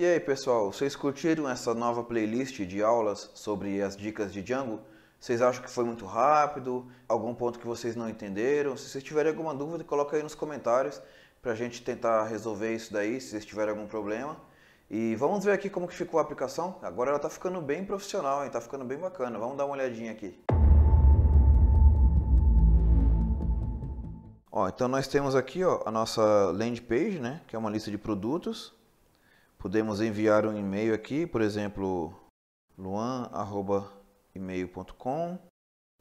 E aí pessoal, vocês curtiram essa nova playlist de aulas sobre as dicas de Django? Vocês acham que foi muito rápido? Algum ponto que vocês não entenderam? Se vocês tiverem alguma dúvida, coloca aí nos comentários para a gente tentar resolver isso daí, se vocês tiverem algum problema. E vamos ver aqui como que ficou a aplicação. Agora ela está ficando bem profissional, está ficando bem bacana. Vamos dar uma olhadinha aqui. Ó, então nós temos aqui ó, a nossa landing page, né, que é uma lista de produtos. Podemos enviar um e-mail aqui, por exemplo, luan@email.com.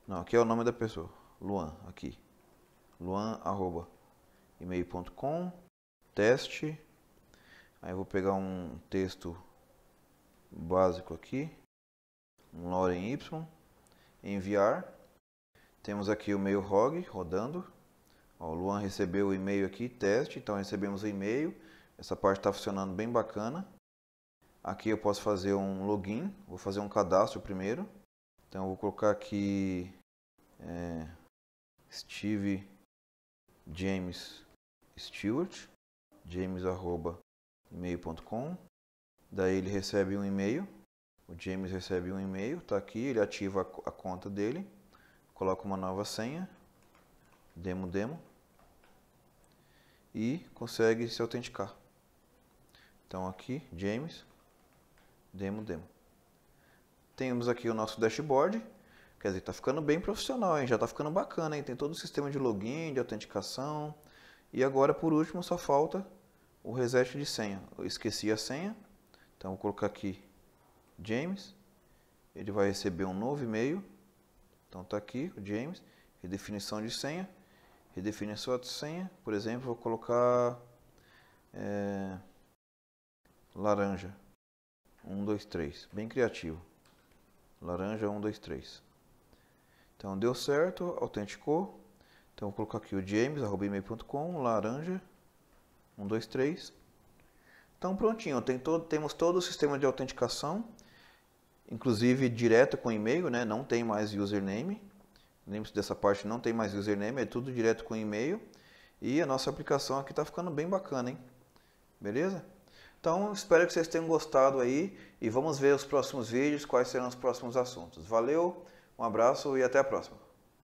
Não, aqui é o nome da pessoa. Luan, aqui. luan@email.com. Teste. Aí eu vou pegar um texto básico aqui, um lorem y, enviar. Temos aqui o mail rog rodando. Ó, o Luan recebeu o e-mail aqui, teste, então recebemos o e-mail. Essa parte está funcionando bem bacana. Aqui eu posso fazer um login, vou fazer um cadastro primeiro. Então eu vou colocar aqui é, Steve James Stewart, james.email.com. Daí ele recebe um e-mail, o James recebe um e-mail, está aqui, ele ativa a conta dele, coloca uma nova senha, demo demo, e consegue se autenticar. Então aqui, James, demo, demo. Temos aqui o nosso dashboard. Quer dizer, está ficando bem profissional, hein? já está ficando bacana. Hein? Tem todo o sistema de login, de autenticação. E agora, por último, só falta o reset de senha. Eu esqueci a senha, então vou colocar aqui James. Ele vai receber um novo e-mail. Então está aqui o James, redefinição de senha. Redefinição de senha, por exemplo, vou colocar é, laranja. 1, 2, 3. Bem criativo. Laranja, 1, 2, 3. Então deu certo, autenticou. Então vou colocar aqui o james.com, laranja, 1, 2, 3. Então prontinho, tem todo, temos todo o sistema de autenticação, inclusive direto com e-mail, né? não tem mais username. Lembre-se dessa parte, não tem mais username, é tudo direto com e-mail. E a nossa aplicação aqui está ficando bem bacana, hein? Beleza? Então, espero que vocês tenham gostado aí e vamos ver os próximos vídeos, quais serão os próximos assuntos. Valeu, um abraço e até a próxima.